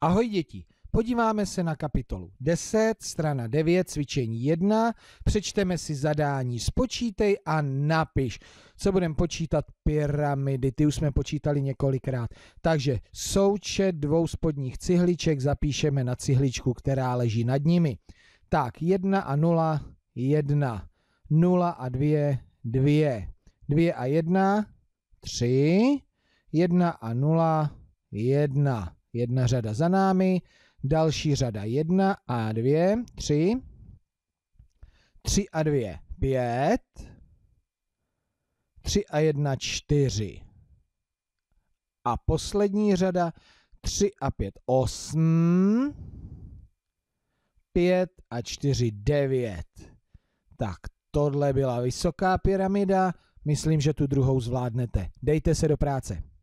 Ahoj děti, podíváme se na kapitolu 10, strana 9, cvičení 1, přečteme si zadání, spočítej a napiš. Co budeme počítat? Pyramidy, ty už jsme počítali několikrát. Takže součet dvou spodních cihliček zapíšeme na cihličku, která leží nad nimi. Tak, 1 a 0, 1, 0 a 2, 2, 2 a 1, 3, 1 a 0, 1 jedna řada za námi, další řada jedna a dvě, tři, tři a dvě, pět, tři a jedna, čtyři. A poslední řada, tři a pět, osm, pět a čtyři, devět. Tak tohle byla vysoká pyramida, myslím, že tu druhou zvládnete. Dejte se do práce.